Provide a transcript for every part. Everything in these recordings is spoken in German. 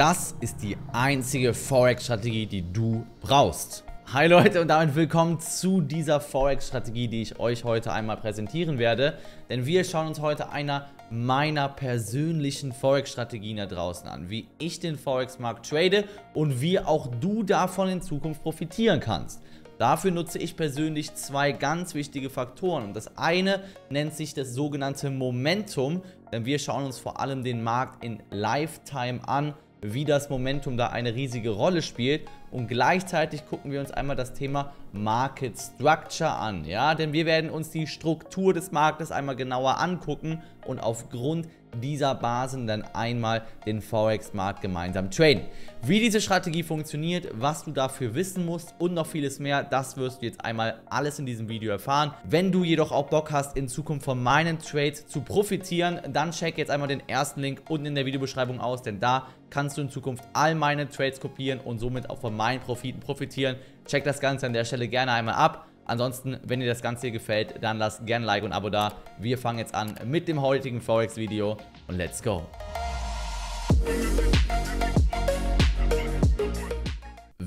das ist die einzige Forex-Strategie, die du brauchst. Hi Leute und damit willkommen zu dieser Forex-Strategie, die ich euch heute einmal präsentieren werde. Denn wir schauen uns heute einer meiner persönlichen Forex-Strategien da draußen an, wie ich den Forex-Markt trade und wie auch du davon in Zukunft profitieren kannst. Dafür nutze ich persönlich zwei ganz wichtige Faktoren. Und das eine nennt sich das sogenannte Momentum, denn wir schauen uns vor allem den Markt in Lifetime an wie das Momentum da eine riesige Rolle spielt. Und gleichzeitig gucken wir uns einmal das Thema Market Structure an. Ja, denn wir werden uns die Struktur des Marktes einmal genauer angucken und aufgrund dieser Basen dann einmal den Forex-Markt gemeinsam traden. Wie diese Strategie funktioniert, was du dafür wissen musst und noch vieles mehr, das wirst du jetzt einmal alles in diesem Video erfahren. Wenn du jedoch auch Bock hast, in Zukunft von meinen Trades zu profitieren, dann check jetzt einmal den ersten Link unten in der Videobeschreibung aus, denn da kannst du in Zukunft all meine Trades kopieren und somit auch von meinen Profiten profitieren. Check das Ganze an der Stelle gerne einmal ab. Ansonsten, wenn dir das Ganze hier gefällt, dann lasst gerne ein Like und ein Abo da. Wir fangen jetzt an mit dem heutigen Forex-Video und let's go!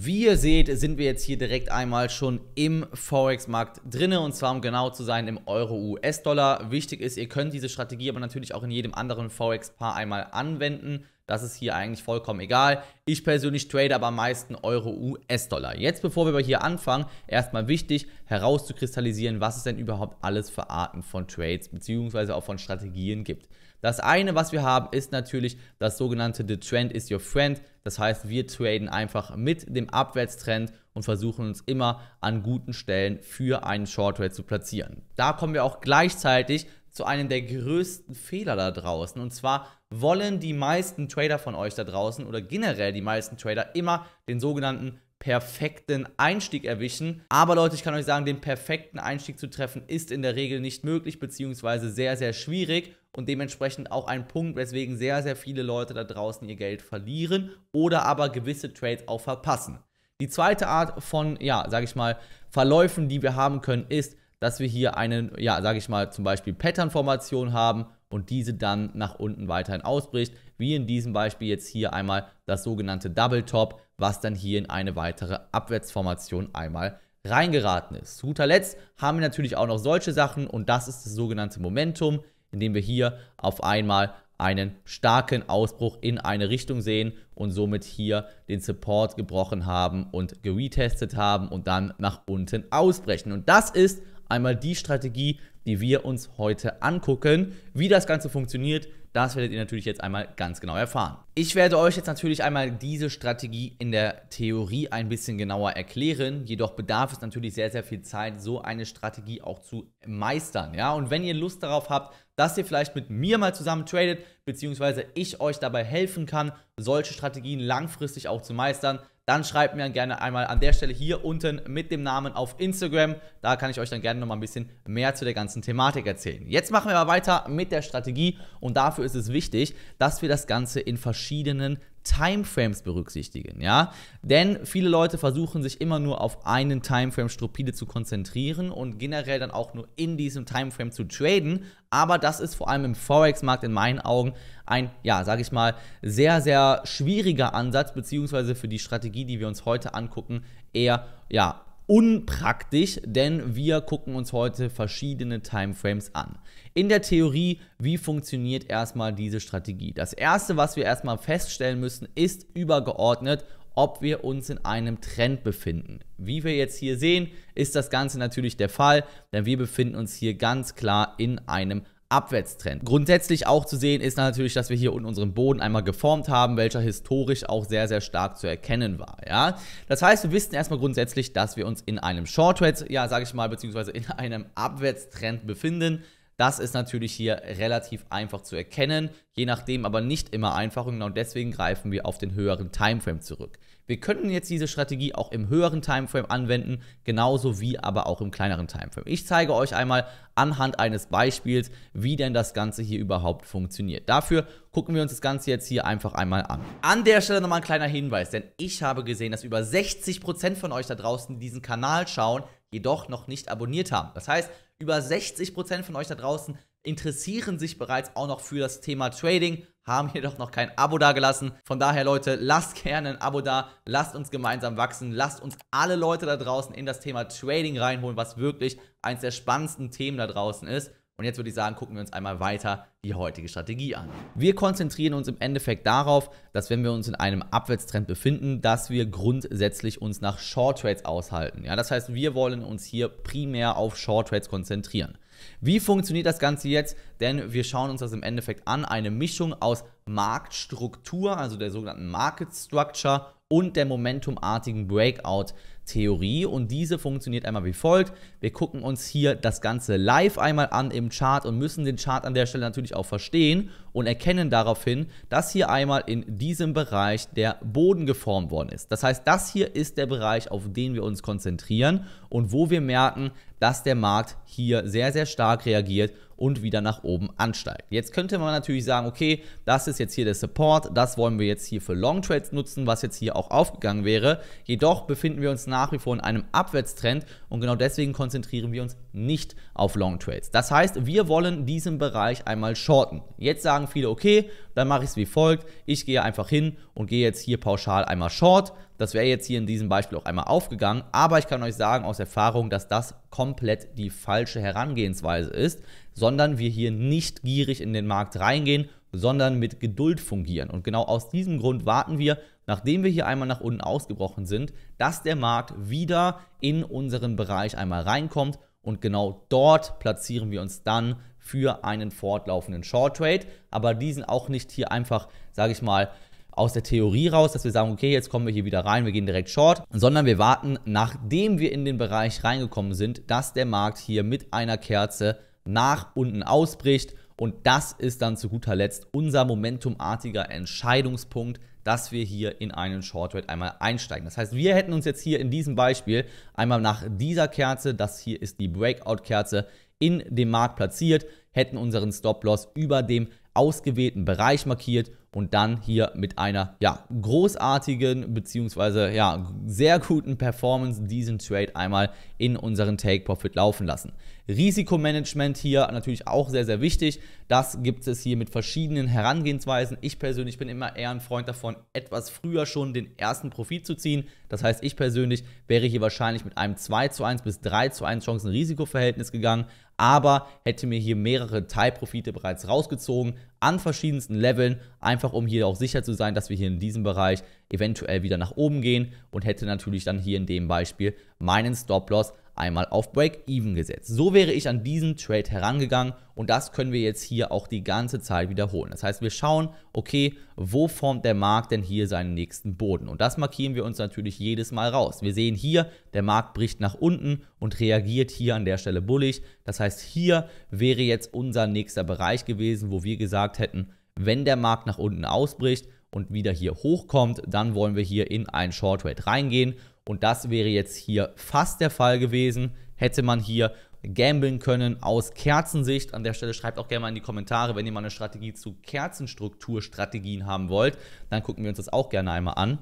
Wie ihr seht, sind wir jetzt hier direkt einmal schon im Forex-Markt drinne und zwar um genau zu sein im Euro-US-Dollar. Wichtig ist, ihr könnt diese Strategie aber natürlich auch in jedem anderen Forex-Paar einmal anwenden. Das ist hier eigentlich vollkommen egal. Ich persönlich trade aber am meisten Euro, US-Dollar. Jetzt, bevor wir aber hier anfangen, erstmal wichtig herauszukristallisieren, was es denn überhaupt alles für Arten von Trades bzw. auch von Strategien gibt. Das eine, was wir haben, ist natürlich das sogenannte The Trend is your friend. Das heißt, wir traden einfach mit dem Abwärtstrend und versuchen uns immer an guten Stellen für einen Short Trade zu platzieren. Da kommen wir auch gleichzeitig zu einem der größten Fehler da draußen. Und zwar wollen die meisten Trader von euch da draußen oder generell die meisten Trader immer den sogenannten perfekten Einstieg erwischen. Aber Leute, ich kann euch sagen, den perfekten Einstieg zu treffen ist in der Regel nicht möglich, beziehungsweise sehr, sehr schwierig und dementsprechend auch ein Punkt, weswegen sehr, sehr viele Leute da draußen ihr Geld verlieren oder aber gewisse Trades auch verpassen. Die zweite Art von, ja, sage ich mal, Verläufen, die wir haben können, ist, dass wir hier einen, ja, sage ich mal, zum Beispiel Pattern-Formation haben und diese dann nach unten weiterhin ausbricht, wie in diesem Beispiel jetzt hier einmal das sogenannte Double Top was dann hier in eine weitere Abwärtsformation einmal reingeraten ist. Zu guter Letzt haben wir natürlich auch noch solche Sachen und das ist das sogenannte Momentum, indem wir hier auf einmal einen starken Ausbruch in eine Richtung sehen und somit hier den Support gebrochen haben und geretestet haben und dann nach unten ausbrechen. Und das ist einmal die Strategie, die wir uns heute angucken, wie das Ganze funktioniert, das werdet ihr natürlich jetzt einmal ganz genau erfahren. Ich werde euch jetzt natürlich einmal diese Strategie in der Theorie ein bisschen genauer erklären, jedoch bedarf es natürlich sehr, sehr viel Zeit, so eine Strategie auch zu meistern. Ja? Und wenn ihr Lust darauf habt, dass ihr vielleicht mit mir mal zusammen tradet, beziehungsweise ich euch dabei helfen kann, solche Strategien langfristig auch zu meistern, dann schreibt mir gerne einmal an der Stelle hier unten mit dem Namen auf Instagram. Da kann ich euch dann gerne nochmal ein bisschen mehr zu der ganzen Thematik erzählen. Jetzt machen wir aber weiter mit der Strategie und dafür ist es wichtig, dass wir das Ganze in verschiedenen Timeframes berücksichtigen, ja? Denn viele Leute versuchen sich immer nur auf einen Timeframe stupide zu konzentrieren und generell dann auch nur in diesem Timeframe zu traden, aber das ist vor allem im Forex Markt in meinen Augen ein ja, sage ich mal, sehr sehr schwieriger Ansatz beziehungsweise für die Strategie, die wir uns heute angucken, eher ja, unpraktisch, denn wir gucken uns heute verschiedene Timeframes an. In der Theorie, wie funktioniert erstmal diese Strategie? Das erste, was wir erstmal feststellen müssen, ist übergeordnet, ob wir uns in einem Trend befinden. Wie wir jetzt hier sehen, ist das Ganze natürlich der Fall, denn wir befinden uns hier ganz klar in einem Abwärtstrend. Grundsätzlich auch zu sehen ist natürlich, dass wir hier unten unseren Boden einmal geformt haben, welcher historisch auch sehr, sehr stark zu erkennen war. Ja? Das heißt, wir wissen erstmal grundsätzlich, dass wir uns in einem Shorttrade, ja, sage ich mal, beziehungsweise in einem Abwärtstrend befinden. Das ist natürlich hier relativ einfach zu erkennen, je nachdem aber nicht immer einfach und genau deswegen greifen wir auf den höheren Timeframe zurück. Wir könnten jetzt diese Strategie auch im höheren Timeframe anwenden, genauso wie aber auch im kleineren Timeframe. Ich zeige euch einmal anhand eines Beispiels, wie denn das Ganze hier überhaupt funktioniert. Dafür gucken wir uns das Ganze jetzt hier einfach einmal an. An der Stelle nochmal ein kleiner Hinweis, denn ich habe gesehen, dass über 60% von euch da draußen diesen Kanal schauen, jedoch noch nicht abonniert haben. Das heißt, über 60% von euch da draußen interessieren sich bereits auch noch für das Thema Trading, haben jedoch noch kein Abo da gelassen. Von daher, Leute, lasst gerne ein Abo da, lasst uns gemeinsam wachsen, lasst uns alle Leute da draußen in das Thema Trading reinholen, was wirklich eines der spannendsten Themen da draußen ist. Und jetzt würde ich sagen, gucken wir uns einmal weiter die heutige Strategie an. Wir konzentrieren uns im Endeffekt darauf, dass wenn wir uns in einem Abwärtstrend befinden, dass wir grundsätzlich uns nach Short Trades aushalten. Ja, das heißt, wir wollen uns hier primär auf Short Trades konzentrieren. Wie funktioniert das Ganze jetzt? Denn wir schauen uns das im Endeffekt an, eine Mischung aus Marktstruktur, also der sogenannten Market Structure und der momentumartigen Breakout-Theorie. Und diese funktioniert einmal wie folgt. Wir gucken uns hier das Ganze live einmal an im Chart und müssen den Chart an der Stelle natürlich auch verstehen und erkennen darauf hin, dass hier einmal in diesem Bereich der Boden geformt worden ist. Das heißt, das hier ist der Bereich, auf den wir uns konzentrieren und wo wir merken, dass der Markt hier sehr, sehr stark reagiert und wieder nach oben ansteigt. Jetzt könnte man natürlich sagen, okay, das ist jetzt hier der Support, das wollen wir jetzt hier für Long Trades nutzen, was jetzt hier auch aufgegangen wäre. Jedoch befinden wir uns nach wie vor in einem Abwärtstrend und genau deswegen konzentrieren wir uns nicht auf Long Trades. Das heißt, wir wollen diesen Bereich einmal shorten. Jetzt sagen viele, okay, dann mache ich es wie folgt, ich gehe einfach hin und gehe jetzt hier pauschal einmal short. Das wäre jetzt hier in diesem Beispiel auch einmal aufgegangen, aber ich kann euch sagen aus Erfahrung, dass das komplett die falsche Herangehensweise ist sondern wir hier nicht gierig in den Markt reingehen, sondern mit Geduld fungieren. Und genau aus diesem Grund warten wir, nachdem wir hier einmal nach unten ausgebrochen sind, dass der Markt wieder in unseren Bereich einmal reinkommt und genau dort platzieren wir uns dann für einen fortlaufenden Short Trade, aber diesen auch nicht hier einfach, sage ich mal, aus der Theorie raus, dass wir sagen, okay, jetzt kommen wir hier wieder rein, wir gehen direkt short, sondern wir warten, nachdem wir in den Bereich reingekommen sind, dass der Markt hier mit einer Kerze nach unten ausbricht. Und das ist dann zu guter Letzt unser momentumartiger Entscheidungspunkt, dass wir hier in einen Short Rate einmal einsteigen. Das heißt, wir hätten uns jetzt hier in diesem Beispiel einmal nach dieser Kerze, das hier ist die Breakout-Kerze, in dem Markt platziert, hätten unseren Stop-Loss über dem ausgewählten Bereich markiert und dann hier mit einer ja, großartigen bzw. ja, sehr guten Performance diesen Trade einmal in unseren Take Profit laufen lassen. Risikomanagement hier natürlich auch sehr, sehr wichtig. Das gibt es hier mit verschiedenen Herangehensweisen. Ich persönlich bin immer eher ein Freund davon, etwas früher schon den ersten Profit zu ziehen. Das heißt, ich persönlich wäre hier wahrscheinlich mit einem 2 zu 1 bis 3 zu 1 Chancen-Risikoverhältnis gegangen, aber hätte mir hier mehrere Teilprofite bereits rausgezogen an verschiedensten Leveln, einfach um hier auch sicher zu sein, dass wir hier in diesem Bereich eventuell wieder nach oben gehen und hätte natürlich dann hier in dem Beispiel meinen Stop-Loss einmal auf Break-Even gesetzt. So wäre ich an diesen Trade herangegangen und das können wir jetzt hier auch die ganze Zeit wiederholen. Das heißt, wir schauen, okay, wo formt der Markt denn hier seinen nächsten Boden? Und das markieren wir uns natürlich jedes Mal raus. Wir sehen hier, der Markt bricht nach unten und reagiert hier an der Stelle bullig. Das heißt, hier wäre jetzt unser nächster Bereich gewesen, wo wir gesagt hätten, wenn der Markt nach unten ausbricht und wieder hier hochkommt, dann wollen wir hier in einen Short Trade reingehen und das wäre jetzt hier fast der Fall gewesen, hätte man hier gambeln können aus Kerzensicht. An der Stelle schreibt auch gerne mal in die Kommentare, wenn ihr mal eine Strategie zu Kerzenstrukturstrategien haben wollt, dann gucken wir uns das auch gerne einmal an.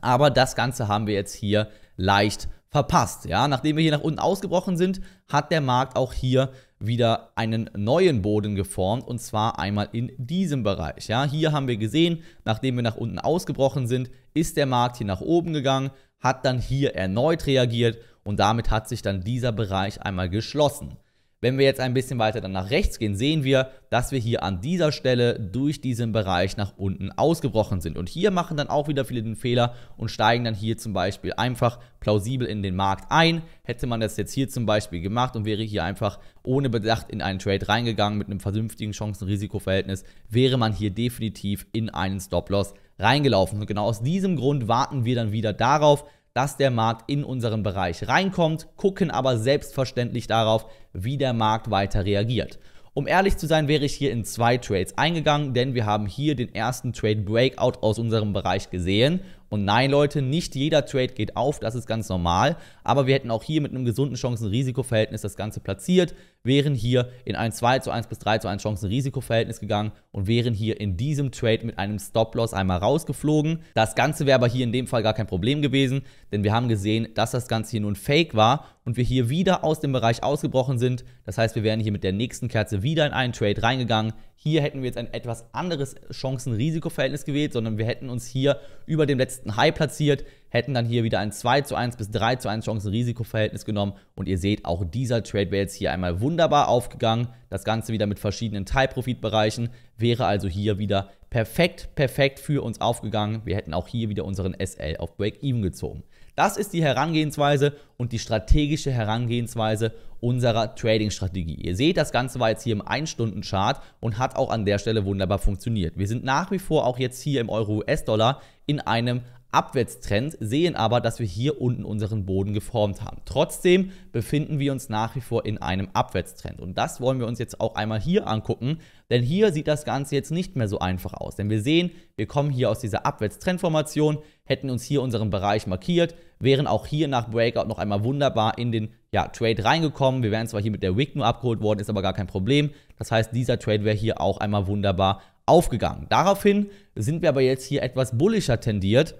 Aber das Ganze haben wir jetzt hier leicht verpasst. Ja, nachdem wir hier nach unten ausgebrochen sind, hat der Markt auch hier wieder einen neuen Boden geformt und zwar einmal in diesem Bereich. Ja, hier haben wir gesehen, nachdem wir nach unten ausgebrochen sind, ist der Markt hier nach oben gegangen, hat dann hier erneut reagiert und damit hat sich dann dieser Bereich einmal geschlossen. Wenn wir jetzt ein bisschen weiter dann nach rechts gehen, sehen wir, dass wir hier an dieser Stelle durch diesen Bereich nach unten ausgebrochen sind. Und hier machen dann auch wieder viele den Fehler und steigen dann hier zum Beispiel einfach plausibel in den Markt ein. Hätte man das jetzt hier zum Beispiel gemacht und wäre hier einfach ohne Bedacht in einen Trade reingegangen mit einem vernünftigen Chancen-Risiko-Verhältnis, wäre man hier definitiv in einen Stop-Loss reingelaufen. Und genau aus diesem Grund warten wir dann wieder darauf, dass der Markt in unseren Bereich reinkommt, gucken aber selbstverständlich darauf, wie der Markt weiter reagiert. Um ehrlich zu sein, wäre ich hier in zwei Trades eingegangen, denn wir haben hier den ersten Trade Breakout aus unserem Bereich gesehen. Und nein, Leute, nicht jeder Trade geht auf, das ist ganz normal. Aber wir hätten auch hier mit einem gesunden Chancen-Risikoverhältnis das Ganze platziert wären hier in ein 2 zu 1 bis 3 zu 1 chancen risikoverhältnis gegangen und wären hier in diesem Trade mit einem Stop-Loss einmal rausgeflogen. Das Ganze wäre aber hier in dem Fall gar kein Problem gewesen, denn wir haben gesehen, dass das Ganze hier nun Fake war und wir hier wieder aus dem Bereich ausgebrochen sind. Das heißt, wir wären hier mit der nächsten Kerze wieder in einen Trade reingegangen. Hier hätten wir jetzt ein etwas anderes chancen risikoverhältnis gewählt, sondern wir hätten uns hier über dem letzten High platziert hätten dann hier wieder ein 2 zu 1 bis 3 zu 1 Chancen-Risikoverhältnis genommen. Und ihr seht, auch dieser Trade wäre jetzt hier einmal wunderbar aufgegangen. Das Ganze wieder mit verschiedenen Teilprofitbereichen wäre also hier wieder perfekt, perfekt für uns aufgegangen. Wir hätten auch hier wieder unseren SL auf Break-Even gezogen. Das ist die Herangehensweise und die strategische Herangehensweise unserer Trading-Strategie. Ihr seht, das Ganze war jetzt hier im 1-Stunden-Chart und hat auch an der Stelle wunderbar funktioniert. Wir sind nach wie vor auch jetzt hier im Euro-US-Dollar in einem Abwärtstrend, sehen aber, dass wir hier unten unseren Boden geformt haben. Trotzdem befinden wir uns nach wie vor in einem Abwärtstrend und das wollen wir uns jetzt auch einmal hier angucken, denn hier sieht das Ganze jetzt nicht mehr so einfach aus, denn wir sehen, wir kommen hier aus dieser Abwärtstrendformation, hätten uns hier unseren Bereich markiert, wären auch hier nach Breakout noch einmal wunderbar in den ja, Trade reingekommen. Wir wären zwar hier mit der Wick nur abgeholt worden, ist aber gar kein Problem. Das heißt, dieser Trade wäre hier auch einmal wunderbar aufgegangen. Daraufhin sind wir aber jetzt hier etwas bullischer tendiert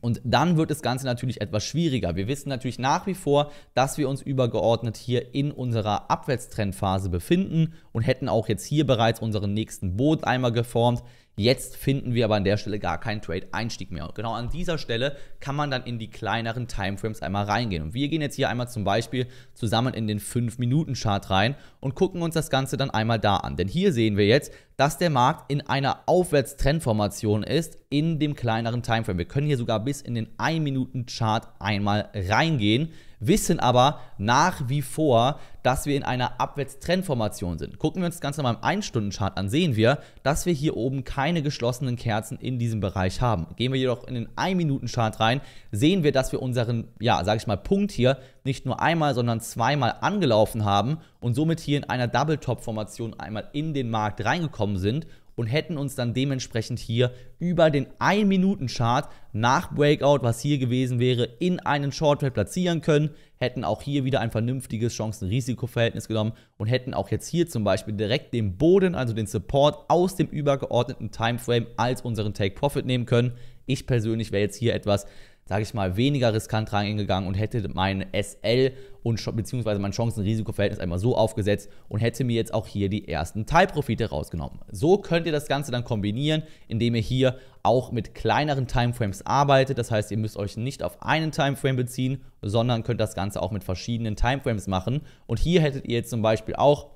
und dann wird das Ganze natürlich etwas schwieriger. Wir wissen natürlich nach wie vor, dass wir uns übergeordnet hier in unserer Abwärtstrendphase befinden und hätten auch jetzt hier bereits unseren nächsten Boot einmal geformt. Jetzt finden wir aber an der Stelle gar keinen Trade-Einstieg mehr. Und genau an dieser Stelle kann man dann in die kleineren Timeframes einmal reingehen. Und wir gehen jetzt hier einmal zum Beispiel zusammen in den 5-Minuten-Chart rein und gucken uns das Ganze dann einmal da an. Denn hier sehen wir jetzt, dass der Markt in einer Aufwärtstrendformation ist in dem kleineren Timeframe. Wir können hier sogar bis in den 1-Minuten-Chart einmal reingehen, wissen aber nach wie vor, dass wir in einer Abwärtstrendformation sind. Gucken wir uns das Ganze mal im 1-Stunden-Chart an, sehen wir, dass wir hier oben keine geschlossenen Kerzen in diesem Bereich haben. Gehen wir jedoch in den 1-Minuten-Chart rein, sehen wir, dass wir unseren, ja, sage ich mal, Punkt hier nicht nur einmal, sondern zweimal angelaufen haben und somit hier in einer Double-Top-Formation einmal in den Markt reingekommen sind und hätten uns dann dementsprechend hier über den 1-Minuten-Chart nach Breakout, was hier gewesen wäre, in einen Short Shorttrade platzieren können, hätten auch hier wieder ein vernünftiges Chancen-Risiko-Verhältnis genommen und hätten auch jetzt hier zum Beispiel direkt den Boden, also den Support aus dem übergeordneten Timeframe als unseren Take-Profit nehmen können. Ich persönlich wäre jetzt hier etwas, sage ich mal, weniger riskant reingegangen und hätte mein SL und beziehungsweise mein Chancen-Risiko-Verhältnis einmal so aufgesetzt und hätte mir jetzt auch hier die ersten Teilprofite rausgenommen. So könnt ihr das Ganze dann kombinieren, indem ihr hier auch mit kleineren Timeframes arbeitet. Das heißt, ihr müsst euch nicht auf einen Timeframe beziehen, sondern könnt das Ganze auch mit verschiedenen Timeframes machen. Und hier hättet ihr jetzt zum Beispiel auch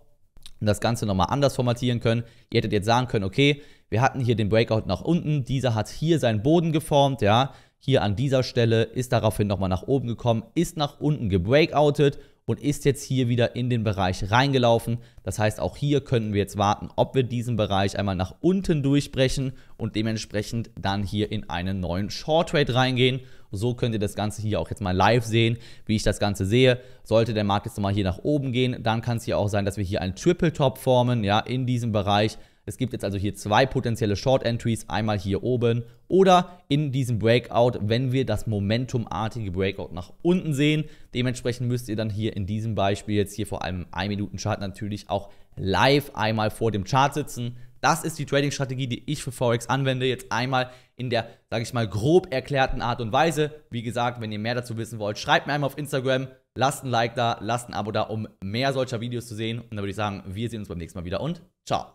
das Ganze nochmal anders formatieren können. Ihr hättet jetzt sagen können, okay, wir hatten hier den Breakout nach unten, dieser hat hier seinen Boden geformt, ja, hier an dieser Stelle ist daraufhin nochmal nach oben gekommen, ist nach unten gebreakoutet und ist jetzt hier wieder in den Bereich reingelaufen. Das heißt, auch hier können wir jetzt warten, ob wir diesen Bereich einmal nach unten durchbrechen und dementsprechend dann hier in einen neuen Short Trade reingehen. So könnt ihr das Ganze hier auch jetzt mal live sehen, wie ich das Ganze sehe. Sollte der Markt jetzt nochmal hier nach oben gehen, dann kann es hier auch sein, dass wir hier einen Triple Top formen, ja, in diesem Bereich es gibt jetzt also hier zwei potenzielle Short Entries, einmal hier oben oder in diesem Breakout, wenn wir das momentumartige Breakout nach unten sehen. Dementsprechend müsst ihr dann hier in diesem Beispiel jetzt hier vor allem 1 Minuten Chart natürlich auch live einmal vor dem Chart sitzen. Das ist die Trading-Strategie, die ich für Forex anwende. Jetzt einmal in der, sage ich mal, grob erklärten Art und Weise. Wie gesagt, wenn ihr mehr dazu wissen wollt, schreibt mir einmal auf Instagram, lasst ein Like da, lasst ein Abo da, um mehr solcher Videos zu sehen. Und dann würde ich sagen, wir sehen uns beim nächsten Mal wieder und ciao.